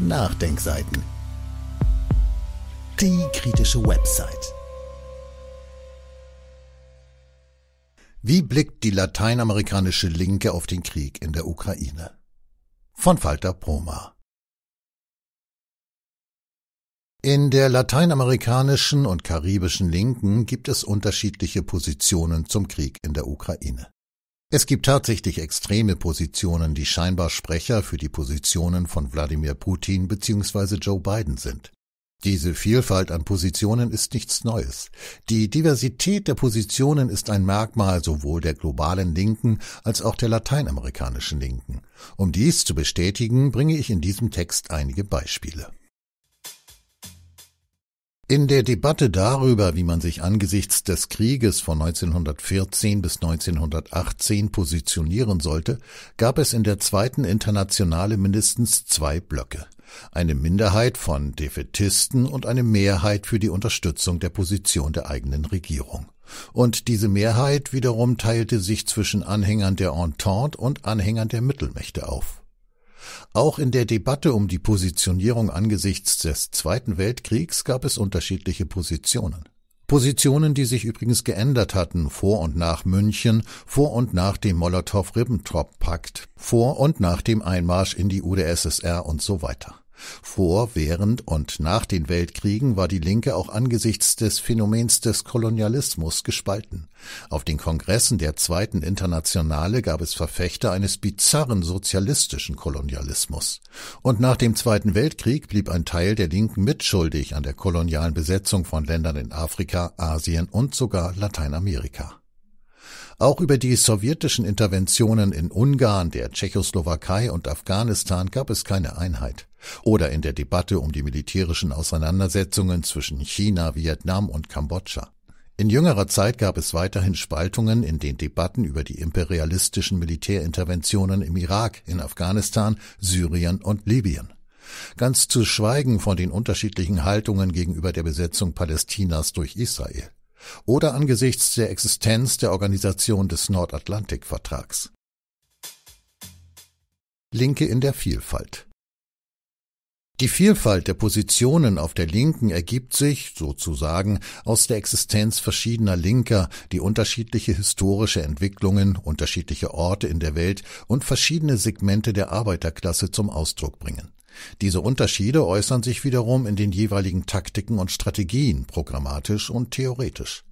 Nachdenkseiten. Die kritische Website. Wie blickt die lateinamerikanische Linke auf den Krieg in der Ukraine? Von Falter Poma. In der lateinamerikanischen und karibischen Linken gibt es unterschiedliche Positionen zum Krieg in der Ukraine. Es gibt tatsächlich extreme Positionen, die scheinbar Sprecher für die Positionen von Wladimir Putin bzw. Joe Biden sind. Diese Vielfalt an Positionen ist nichts Neues. Die Diversität der Positionen ist ein Merkmal sowohl der globalen Linken als auch der lateinamerikanischen Linken. Um dies zu bestätigen, bringe ich in diesem Text einige Beispiele. In der Debatte darüber, wie man sich angesichts des Krieges von 1914 bis 1918 positionieren sollte, gab es in der zweiten Internationale mindestens zwei Blöcke. Eine Minderheit von Defetisten und eine Mehrheit für die Unterstützung der Position der eigenen Regierung. Und diese Mehrheit wiederum teilte sich zwischen Anhängern der Entente und Anhängern der Mittelmächte auf. Auch in der Debatte um die Positionierung angesichts des Zweiten Weltkriegs gab es unterschiedliche Positionen. Positionen, die sich übrigens geändert hatten vor und nach München, vor und nach dem Molotow-Ribbentrop-Pakt, vor und nach dem Einmarsch in die UdSSR und so weiter. Vor, während und nach den Weltkriegen war die Linke auch angesichts des Phänomens des Kolonialismus gespalten. Auf den Kongressen der Zweiten Internationale gab es Verfechter eines bizarren sozialistischen Kolonialismus. Und nach dem Zweiten Weltkrieg blieb ein Teil der Linken mitschuldig an der kolonialen Besetzung von Ländern in Afrika, Asien und sogar Lateinamerika. Auch über die sowjetischen Interventionen in Ungarn, der Tschechoslowakei und Afghanistan gab es keine Einheit. Oder in der Debatte um die militärischen Auseinandersetzungen zwischen China, Vietnam und Kambodscha. In jüngerer Zeit gab es weiterhin Spaltungen in den Debatten über die imperialistischen Militärinterventionen im Irak, in Afghanistan, Syrien und Libyen. Ganz zu schweigen von den unterschiedlichen Haltungen gegenüber der Besetzung Palästinas durch Israel oder angesichts der Existenz der Organisation des Nordatlantikvertrags. Linke in der Vielfalt Die Vielfalt der Positionen auf der Linken ergibt sich, sozusagen, aus der Existenz verschiedener Linker, die unterschiedliche historische Entwicklungen, unterschiedliche Orte in der Welt und verschiedene Segmente der Arbeiterklasse zum Ausdruck bringen. Diese Unterschiede äußern sich wiederum in den jeweiligen Taktiken und Strategien, programmatisch und theoretisch.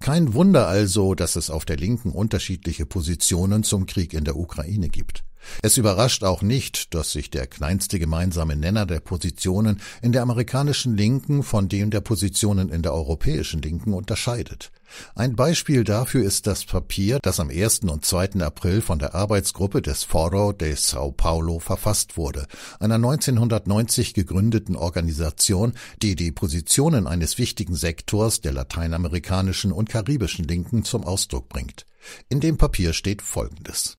Kein Wunder also, dass es auf der Linken unterschiedliche Positionen zum Krieg in der Ukraine gibt. Es überrascht auch nicht, dass sich der kleinste gemeinsame Nenner der Positionen in der amerikanischen Linken von dem der Positionen in der europäischen Linken unterscheidet. Ein Beispiel dafür ist das Papier, das am 1. und 2. April von der Arbeitsgruppe des Foro de São Paulo verfasst wurde, einer 1990 gegründeten Organisation, die die Positionen eines wichtigen Sektors der lateinamerikanischen und karibischen Linken zum Ausdruck bringt. In dem Papier steht Folgendes.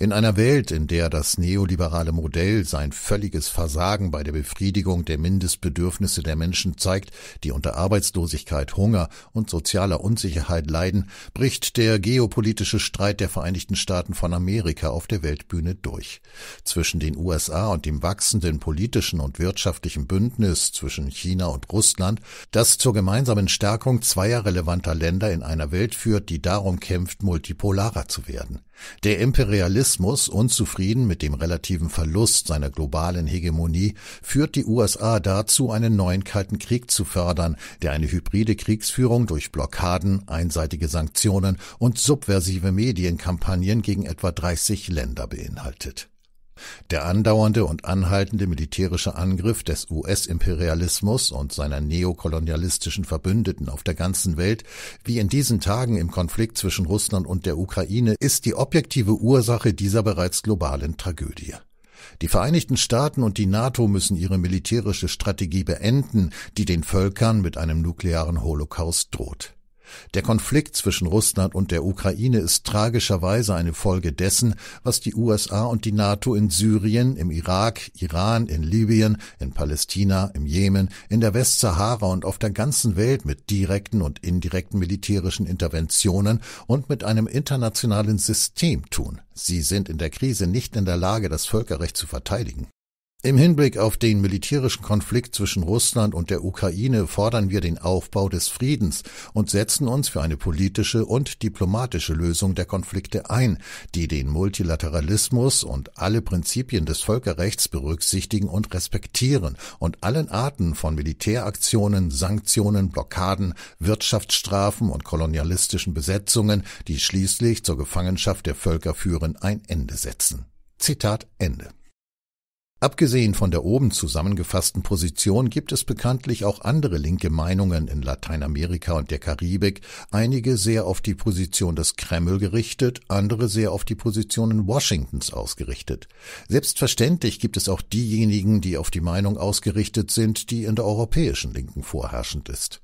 In einer Welt, in der das neoliberale Modell sein völliges Versagen bei der Befriedigung der Mindestbedürfnisse der Menschen zeigt, die unter Arbeitslosigkeit, Hunger und sozialer Unsicherheit leiden, bricht der geopolitische Streit der Vereinigten Staaten von Amerika auf der Weltbühne durch. Zwischen den USA und dem wachsenden politischen und wirtschaftlichen Bündnis zwischen China und Russland, das zur gemeinsamen Stärkung zweier relevanter Länder in einer Welt führt, die darum kämpft, multipolarer zu werden. Der Imperialismus, unzufrieden mit dem relativen Verlust seiner globalen Hegemonie, führt die USA dazu, einen neuen Kalten Krieg zu fördern, der eine hybride Kriegsführung durch Blockaden, einseitige Sanktionen und subversive Medienkampagnen gegen etwa 30 Länder beinhaltet der andauernde und anhaltende militärische Angriff des US-Imperialismus und seiner neokolonialistischen Verbündeten auf der ganzen Welt, wie in diesen Tagen im Konflikt zwischen Russland und der Ukraine, ist die objektive Ursache dieser bereits globalen Tragödie. Die Vereinigten Staaten und die NATO müssen ihre militärische Strategie beenden, die den Völkern mit einem nuklearen Holocaust droht. Der Konflikt zwischen Russland und der Ukraine ist tragischerweise eine Folge dessen, was die USA und die NATO in Syrien, im Irak, Iran, in Libyen, in Palästina, im Jemen, in der Westsahara und auf der ganzen Welt mit direkten und indirekten militärischen Interventionen und mit einem internationalen System tun. Sie sind in der Krise nicht in der Lage, das Völkerrecht zu verteidigen. Im Hinblick auf den militärischen Konflikt zwischen Russland und der Ukraine fordern wir den Aufbau des Friedens und setzen uns für eine politische und diplomatische Lösung der Konflikte ein, die den Multilateralismus und alle Prinzipien des Völkerrechts berücksichtigen und respektieren und allen Arten von Militäraktionen, Sanktionen, Blockaden, Wirtschaftsstrafen und kolonialistischen Besetzungen, die schließlich zur Gefangenschaft der Völker führen, ein Ende setzen. Zitat Ende. Abgesehen von der oben zusammengefassten Position gibt es bekanntlich auch andere linke Meinungen in Lateinamerika und der Karibik, einige sehr auf die Position des Kreml gerichtet, andere sehr auf die Positionen Washingtons ausgerichtet. Selbstverständlich gibt es auch diejenigen, die auf die Meinung ausgerichtet sind, die in der europäischen Linken vorherrschend ist.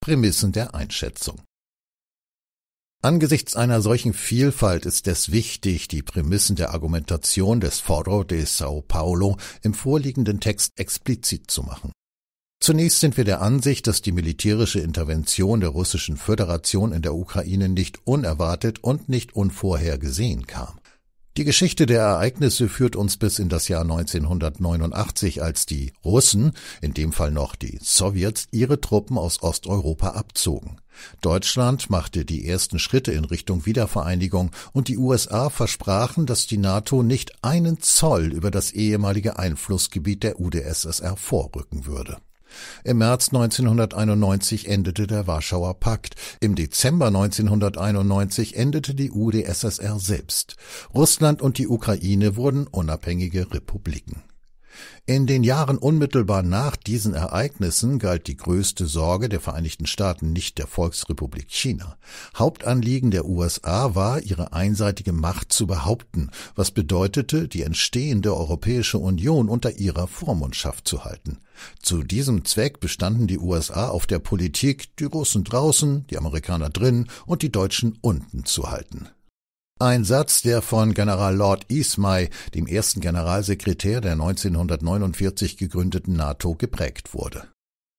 Prämissen der Einschätzung Angesichts einer solchen Vielfalt ist es wichtig, die Prämissen der Argumentation des Foro de Sao Paulo im vorliegenden Text explizit zu machen. Zunächst sind wir der Ansicht, dass die militärische Intervention der russischen Föderation in der Ukraine nicht unerwartet und nicht unvorhergesehen kam. Die Geschichte der Ereignisse führt uns bis in das Jahr 1989, als die Russen, in dem Fall noch die Sowjets, ihre Truppen aus Osteuropa abzogen. Deutschland machte die ersten Schritte in Richtung Wiedervereinigung und die USA versprachen, dass die NATO nicht einen Zoll über das ehemalige Einflussgebiet der UdSSR vorrücken würde. Im März 1991 endete der Warschauer Pakt. Im Dezember 1991 endete die UdSSR selbst. Russland und die Ukraine wurden unabhängige Republiken in den Jahren unmittelbar nach diesen Ereignissen galt die größte Sorge der Vereinigten Staaten nicht der Volksrepublik China. Hauptanliegen der USA war, ihre einseitige Macht zu behaupten, was bedeutete, die entstehende Europäische Union unter ihrer Vormundschaft zu halten. Zu diesem Zweck bestanden die USA auf der Politik, die Russen draußen, die Amerikaner drin und die Deutschen unten zu halten. Ein Satz, der von General Lord Ismay, dem ersten Generalsekretär der 1949 gegründeten NATO, geprägt wurde.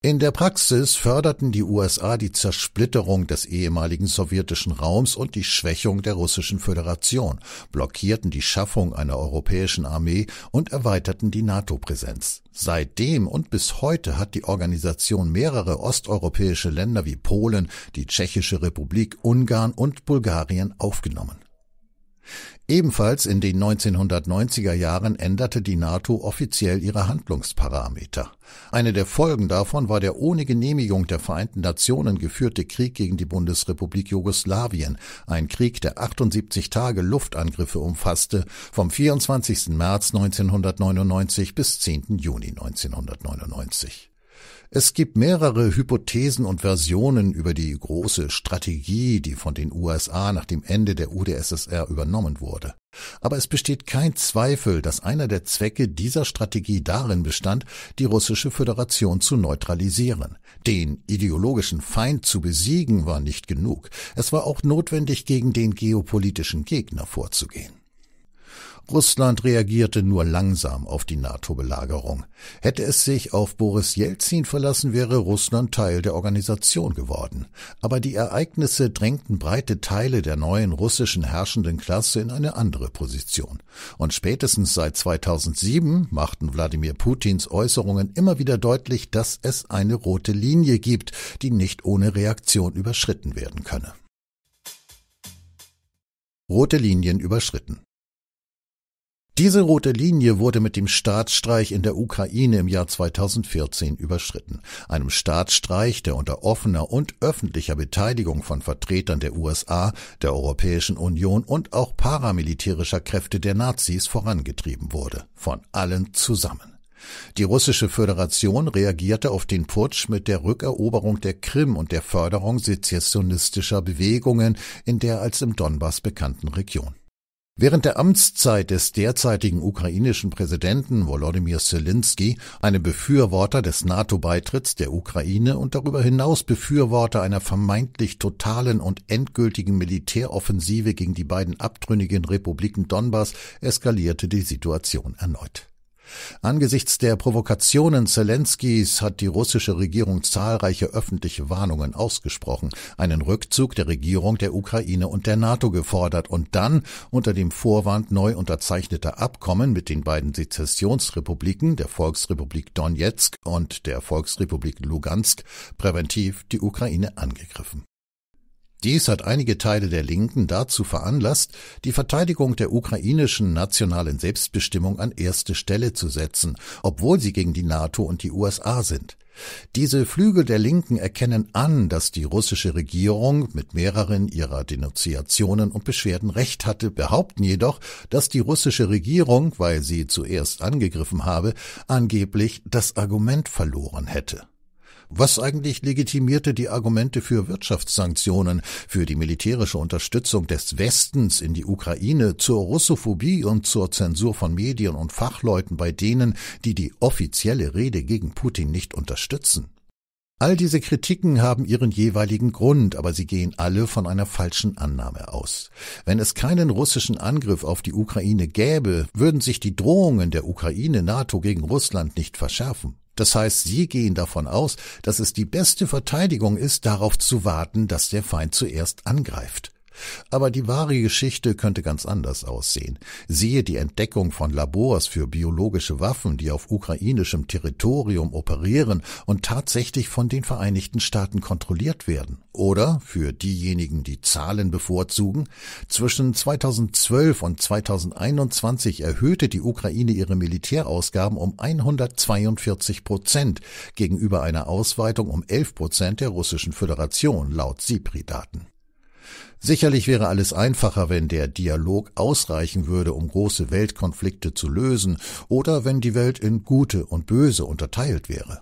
In der Praxis förderten die USA die Zersplitterung des ehemaligen sowjetischen Raums und die Schwächung der russischen Föderation, blockierten die Schaffung einer europäischen Armee und erweiterten die NATO-Präsenz. Seitdem und bis heute hat die Organisation mehrere osteuropäische Länder wie Polen, die Tschechische Republik, Ungarn und Bulgarien aufgenommen. Ebenfalls in den 1990er Jahren änderte die NATO offiziell ihre Handlungsparameter. Eine der Folgen davon war der ohne Genehmigung der Vereinten Nationen geführte Krieg gegen die Bundesrepublik Jugoslawien, ein Krieg, der 78 Tage Luftangriffe umfasste, vom 24. März 1999 bis 10. Juni 1999. Es gibt mehrere Hypothesen und Versionen über die große Strategie, die von den USA nach dem Ende der UdSSR übernommen wurde. Aber es besteht kein Zweifel, dass einer der Zwecke dieser Strategie darin bestand, die russische Föderation zu neutralisieren. Den ideologischen Feind zu besiegen war nicht genug. Es war auch notwendig, gegen den geopolitischen Gegner vorzugehen. Russland reagierte nur langsam auf die NATO-Belagerung. Hätte es sich auf Boris Jelzin verlassen, wäre Russland Teil der Organisation geworden. Aber die Ereignisse drängten breite Teile der neuen russischen herrschenden Klasse in eine andere Position. Und spätestens seit 2007 machten Wladimir Putins Äußerungen immer wieder deutlich, dass es eine rote Linie gibt, die nicht ohne Reaktion überschritten werden könne. Rote Linien überschritten. Diese rote Linie wurde mit dem Staatsstreich in der Ukraine im Jahr 2014 überschritten. Einem Staatsstreich, der unter offener und öffentlicher Beteiligung von Vertretern der USA, der Europäischen Union und auch paramilitärischer Kräfte der Nazis vorangetrieben wurde. Von allen zusammen. Die russische Föderation reagierte auf den Putsch mit der Rückeroberung der Krim und der Förderung sezessionistischer Bewegungen in der als im Donbass bekannten Region. Während der Amtszeit des derzeitigen ukrainischen Präsidenten Volodymyr Zelensky, einem Befürworter des NATO-Beitritts der Ukraine und darüber hinaus Befürworter einer vermeintlich totalen und endgültigen Militäroffensive gegen die beiden abtrünnigen Republiken Donbass, eskalierte die Situation erneut. Angesichts der Provokationen Zelenskis hat die russische Regierung zahlreiche öffentliche Warnungen ausgesprochen, einen Rückzug der Regierung der Ukraine und der NATO gefordert und dann unter dem Vorwand neu unterzeichneter Abkommen mit den beiden Sezessionsrepubliken, der Volksrepublik Donetsk und der Volksrepublik Lugansk, präventiv die Ukraine angegriffen. Dies hat einige Teile der Linken dazu veranlasst, die Verteidigung der ukrainischen nationalen Selbstbestimmung an erste Stelle zu setzen, obwohl sie gegen die NATO und die USA sind. Diese Flügel der Linken erkennen an, dass die russische Regierung mit mehreren ihrer Denunziationen und Beschwerden recht hatte, behaupten jedoch, dass die russische Regierung, weil sie zuerst angegriffen habe, angeblich das Argument verloren hätte. Was eigentlich legitimierte die Argumente für Wirtschaftssanktionen, für die militärische Unterstützung des Westens in die Ukraine, zur Russophobie und zur Zensur von Medien und Fachleuten bei denen, die die offizielle Rede gegen Putin nicht unterstützen? All diese Kritiken haben ihren jeweiligen Grund, aber sie gehen alle von einer falschen Annahme aus. Wenn es keinen russischen Angriff auf die Ukraine gäbe, würden sich die Drohungen der Ukraine NATO gegen Russland nicht verschärfen. Das heißt, sie gehen davon aus, dass es die beste Verteidigung ist, darauf zu warten, dass der Feind zuerst angreift. Aber die wahre Geschichte könnte ganz anders aussehen. Siehe die Entdeckung von Labors für biologische Waffen, die auf ukrainischem Territorium operieren und tatsächlich von den Vereinigten Staaten kontrolliert werden. Oder, für diejenigen, die Zahlen bevorzugen, zwischen 2012 und 2021 erhöhte die Ukraine ihre Militärausgaben um 142 Prozent gegenüber einer Ausweitung um 11 Prozent der russischen Föderation laut SIPRI-Daten. Sicherlich wäre alles einfacher, wenn der Dialog ausreichen würde, um große Weltkonflikte zu lösen oder wenn die Welt in gute und böse unterteilt wäre.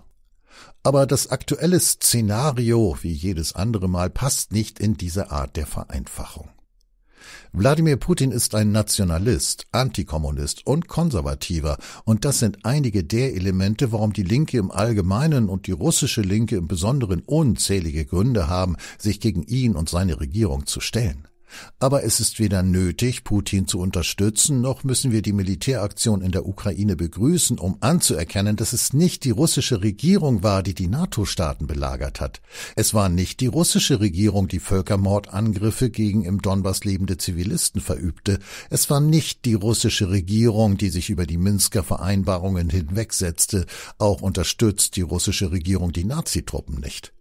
Aber das aktuelle Szenario, wie jedes andere Mal, passt nicht in diese Art der Vereinfachung. Wladimir Putin ist ein Nationalist, Antikommunist und Konservativer, und das sind einige der Elemente, warum die Linke im Allgemeinen und die russische Linke im Besonderen unzählige Gründe haben, sich gegen ihn und seine Regierung zu stellen. Aber es ist weder nötig, Putin zu unterstützen, noch müssen wir die Militäraktion in der Ukraine begrüßen, um anzuerkennen, dass es nicht die russische Regierung war, die die NATO-Staaten belagert hat. Es war nicht die russische Regierung, die Völkermordangriffe gegen im Donbass lebende Zivilisten verübte. Es war nicht die russische Regierung, die sich über die Minsker Vereinbarungen hinwegsetzte. Auch unterstützt die russische Regierung die Nazitruppen nicht.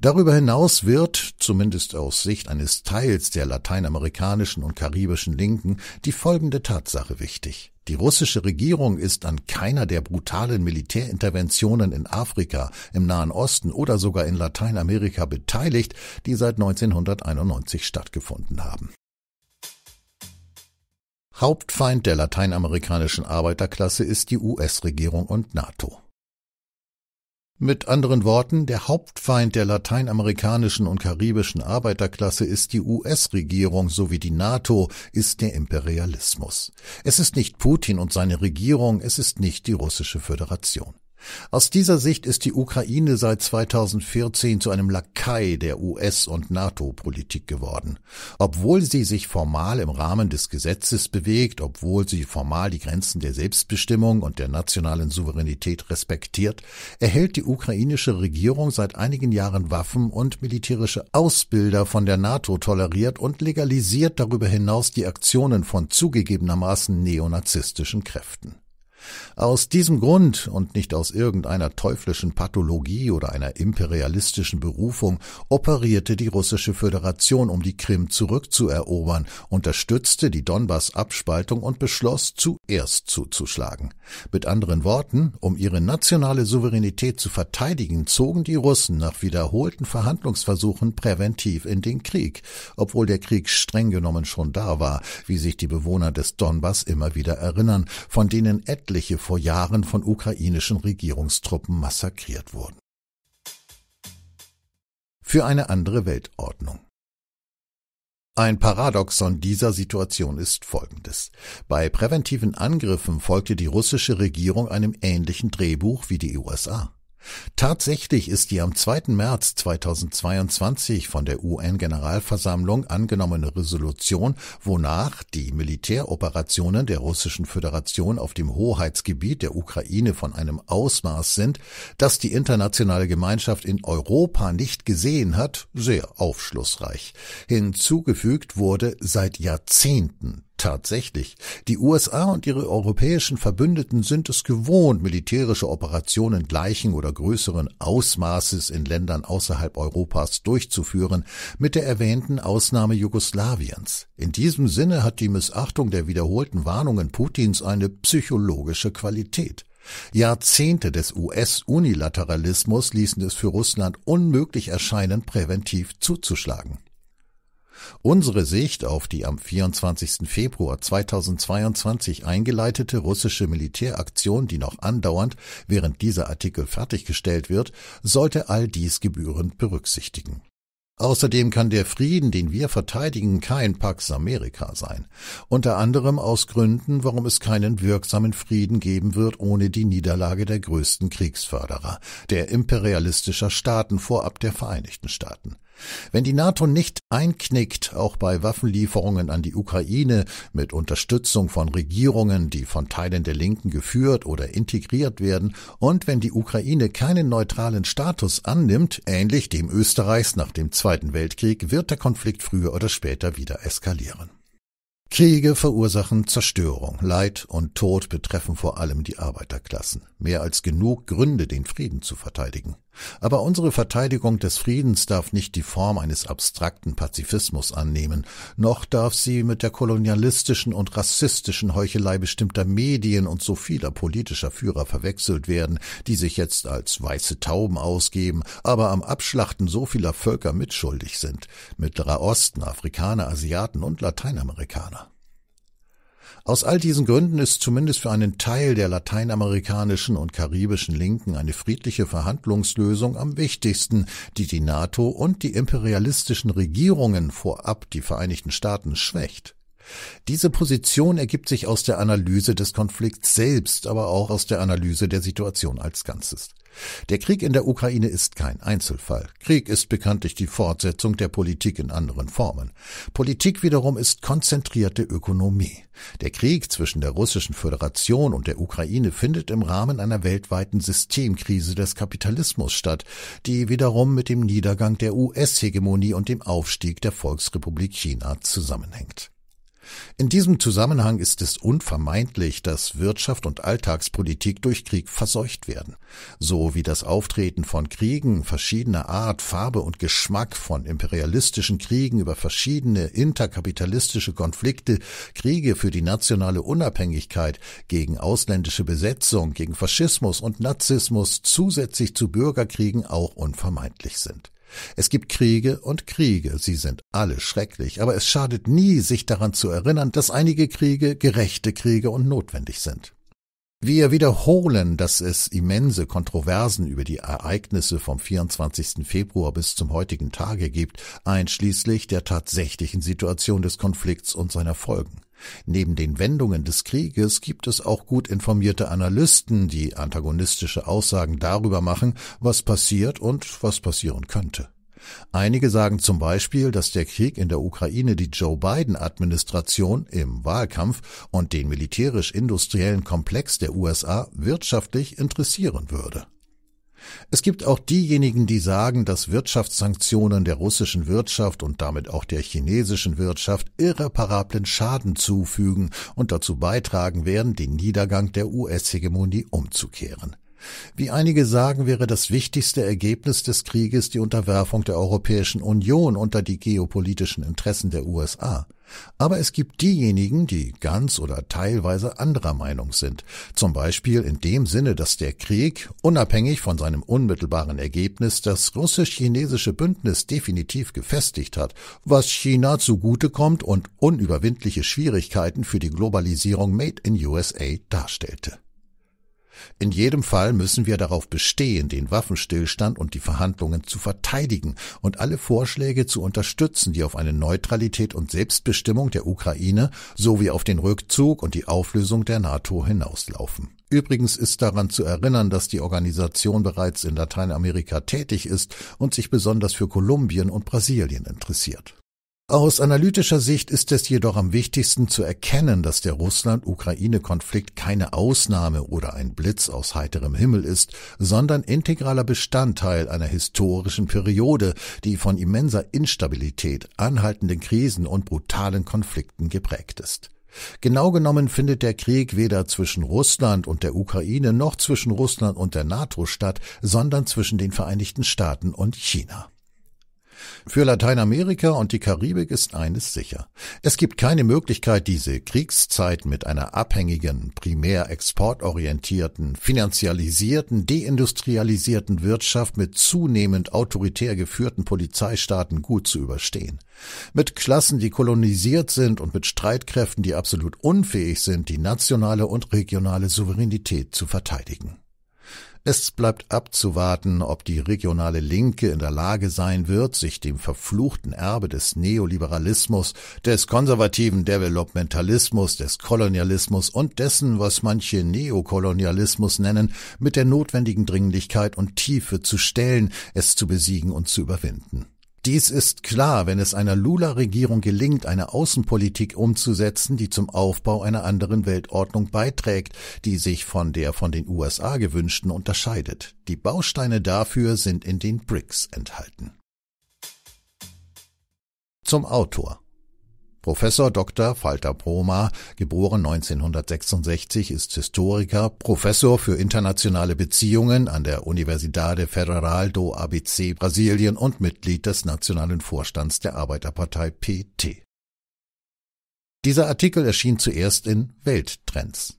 Darüber hinaus wird, zumindest aus Sicht eines Teils der lateinamerikanischen und karibischen Linken, die folgende Tatsache wichtig. Die russische Regierung ist an keiner der brutalen Militärinterventionen in Afrika, im Nahen Osten oder sogar in Lateinamerika beteiligt, die seit 1991 stattgefunden haben. Hauptfeind der lateinamerikanischen Arbeiterklasse ist die US-Regierung und NATO. Mit anderen Worten, der Hauptfeind der lateinamerikanischen und karibischen Arbeiterklasse ist die US-Regierung sowie die NATO, ist der Imperialismus. Es ist nicht Putin und seine Regierung, es ist nicht die russische Föderation. Aus dieser Sicht ist die Ukraine seit 2014 zu einem Lakai der US- und NATO-Politik geworden. Obwohl sie sich formal im Rahmen des Gesetzes bewegt, obwohl sie formal die Grenzen der Selbstbestimmung und der nationalen Souveränität respektiert, erhält die ukrainische Regierung seit einigen Jahren Waffen und militärische Ausbilder von der NATO toleriert und legalisiert darüber hinaus die Aktionen von zugegebenermaßen neonazistischen Kräften. Aus diesem Grund und nicht aus irgendeiner teuflischen Pathologie oder einer imperialistischen Berufung operierte die russische Föderation, um die Krim zurückzuerobern, unterstützte die Donbass-Abspaltung und beschloss, zuerst zuzuschlagen. Mit anderen Worten, um ihre nationale Souveränität zu verteidigen, zogen die Russen nach wiederholten Verhandlungsversuchen präventiv in den Krieg, obwohl der Krieg streng genommen schon da war, wie sich die Bewohner des Donbass immer wieder erinnern, von denen etliche etliche vor Jahren von ukrainischen Regierungstruppen massakriert wurden. Für eine andere Weltordnung. Ein Paradoxon dieser Situation ist folgendes. Bei präventiven Angriffen folgte die russische Regierung einem ähnlichen Drehbuch wie die USA. Tatsächlich ist die am 2. März 2022 von der UN-Generalversammlung angenommene Resolution, wonach die Militäroperationen der Russischen Föderation auf dem Hoheitsgebiet der Ukraine von einem Ausmaß sind, das die internationale Gemeinschaft in Europa nicht gesehen hat, sehr aufschlussreich. Hinzugefügt wurde seit Jahrzehnten Tatsächlich. Die USA und ihre europäischen Verbündeten sind es gewohnt, militärische Operationen gleichen oder größeren Ausmaßes in Ländern außerhalb Europas durchzuführen, mit der erwähnten Ausnahme Jugoslawiens. In diesem Sinne hat die Missachtung der wiederholten Warnungen Putins eine psychologische Qualität. Jahrzehnte des US-Unilateralismus ließen es für Russland unmöglich erscheinen, präventiv zuzuschlagen. Unsere Sicht auf die am 24. Februar 2022 eingeleitete russische Militäraktion, die noch andauernd, während dieser Artikel fertiggestellt wird, sollte all dies gebührend berücksichtigen Außerdem kann der Frieden, den wir verteidigen, kein Pax America sein, unter anderem aus Gründen, warum es keinen wirksamen Frieden geben wird ohne die Niederlage der größten Kriegsförderer, der imperialistischer Staaten vorab der Vereinigten Staaten. Wenn die NATO nicht einknickt, auch bei Waffenlieferungen an die Ukraine mit Unterstützung von Regierungen, die von Teilen der Linken geführt oder integriert werden, und wenn die Ukraine keinen neutralen Status annimmt, ähnlich dem Österreichs nach dem Zweiten Weltkrieg wird der Konflikt früher oder später wieder eskalieren. Kriege verursachen Zerstörung, Leid und Tod betreffen vor allem die Arbeiterklassen. Mehr als genug Gründe, den Frieden zu verteidigen. Aber unsere Verteidigung des Friedens darf nicht die Form eines abstrakten Pazifismus annehmen, noch darf sie mit der kolonialistischen und rassistischen Heuchelei bestimmter Medien und so vieler politischer Führer verwechselt werden, die sich jetzt als weiße Tauben ausgeben, aber am Abschlachten so vieler Völker mitschuldig sind, Mittlerer Osten, Afrikaner, Asiaten und Lateinamerikaner. Aus all diesen Gründen ist zumindest für einen Teil der lateinamerikanischen und karibischen Linken eine friedliche Verhandlungslösung am wichtigsten, die die NATO und die imperialistischen Regierungen vorab die Vereinigten Staaten schwächt. Diese Position ergibt sich aus der Analyse des Konflikts selbst, aber auch aus der Analyse der Situation als Ganzes. Der Krieg in der Ukraine ist kein Einzelfall. Krieg ist bekanntlich die Fortsetzung der Politik in anderen Formen. Politik wiederum ist konzentrierte Ökonomie. Der Krieg zwischen der russischen Föderation und der Ukraine findet im Rahmen einer weltweiten Systemkrise des Kapitalismus statt, die wiederum mit dem Niedergang der US-Hegemonie und dem Aufstieg der Volksrepublik China zusammenhängt. In diesem Zusammenhang ist es unvermeidlich, dass Wirtschaft und Alltagspolitik durch Krieg verseucht werden, so wie das Auftreten von Kriegen verschiedener Art, Farbe und Geschmack von imperialistischen Kriegen über verschiedene interkapitalistische Konflikte, Kriege für die nationale Unabhängigkeit, gegen ausländische Besetzung, gegen Faschismus und Nazismus zusätzlich zu Bürgerkriegen auch unvermeidlich sind. Es gibt Kriege und Kriege, sie sind alle schrecklich, aber es schadet nie, sich daran zu erinnern, dass einige Kriege gerechte Kriege und notwendig sind. Wir wiederholen, dass es immense Kontroversen über die Ereignisse vom 24. Februar bis zum heutigen Tage gibt, einschließlich der tatsächlichen Situation des Konflikts und seiner Folgen. Neben den Wendungen des Krieges gibt es auch gut informierte Analysten, die antagonistische Aussagen darüber machen, was passiert und was passieren könnte. Einige sagen zum Beispiel, dass der Krieg in der Ukraine die Joe Biden-Administration im Wahlkampf und den militärisch-industriellen Komplex der USA wirtschaftlich interessieren würde. Es gibt auch diejenigen, die sagen, dass Wirtschaftssanktionen der russischen Wirtschaft und damit auch der chinesischen Wirtschaft irreparablen Schaden zufügen und dazu beitragen werden, den Niedergang der US-Hegemonie umzukehren. Wie einige sagen, wäre das wichtigste Ergebnis des Krieges die Unterwerfung der Europäischen Union unter die geopolitischen Interessen der USA. Aber es gibt diejenigen, die ganz oder teilweise anderer Meinung sind, zum Beispiel in dem Sinne, dass der Krieg, unabhängig von seinem unmittelbaren Ergebnis, das russisch-chinesische Bündnis definitiv gefestigt hat, was China zugutekommt und unüberwindliche Schwierigkeiten für die Globalisierung Made in USA darstellte. In jedem Fall müssen wir darauf bestehen, den Waffenstillstand und die Verhandlungen zu verteidigen und alle Vorschläge zu unterstützen, die auf eine Neutralität und Selbstbestimmung der Ukraine sowie auf den Rückzug und die Auflösung der NATO hinauslaufen. Übrigens ist daran zu erinnern, dass die Organisation bereits in Lateinamerika tätig ist und sich besonders für Kolumbien und Brasilien interessiert. Aus analytischer Sicht ist es jedoch am wichtigsten zu erkennen, dass der Russland-Ukraine-Konflikt keine Ausnahme oder ein Blitz aus heiterem Himmel ist, sondern integraler Bestandteil einer historischen Periode, die von immenser Instabilität, anhaltenden Krisen und brutalen Konflikten geprägt ist. Genau genommen findet der Krieg weder zwischen Russland und der Ukraine noch zwischen Russland und der NATO statt, sondern zwischen den Vereinigten Staaten und China. Für Lateinamerika und die Karibik ist eines sicher. Es gibt keine Möglichkeit, diese Kriegszeit mit einer abhängigen, primär exportorientierten, finanzialisierten, deindustrialisierten Wirtschaft mit zunehmend autoritär geführten Polizeistaaten gut zu überstehen. Mit Klassen, die kolonisiert sind und mit Streitkräften, die absolut unfähig sind, die nationale und regionale Souveränität zu verteidigen. Es bleibt abzuwarten, ob die regionale Linke in der Lage sein wird, sich dem verfluchten Erbe des Neoliberalismus, des konservativen Developmentalismus, des Kolonialismus und dessen, was manche Neokolonialismus nennen, mit der notwendigen Dringlichkeit und Tiefe zu stellen, es zu besiegen und zu überwinden. Dies ist klar, wenn es einer Lula-Regierung gelingt, eine Außenpolitik umzusetzen, die zum Aufbau einer anderen Weltordnung beiträgt, die sich von der von den USA gewünschten unterscheidet. Die Bausteine dafür sind in den BRICS enthalten. Zum Autor Professor Dr. Falter Broma, geboren 1966, ist Historiker, Professor für internationale Beziehungen an der Universidade Federal do ABC Brasilien und Mitglied des Nationalen Vorstands der Arbeiterpartei PT. Dieser Artikel erschien zuerst in Welttrends.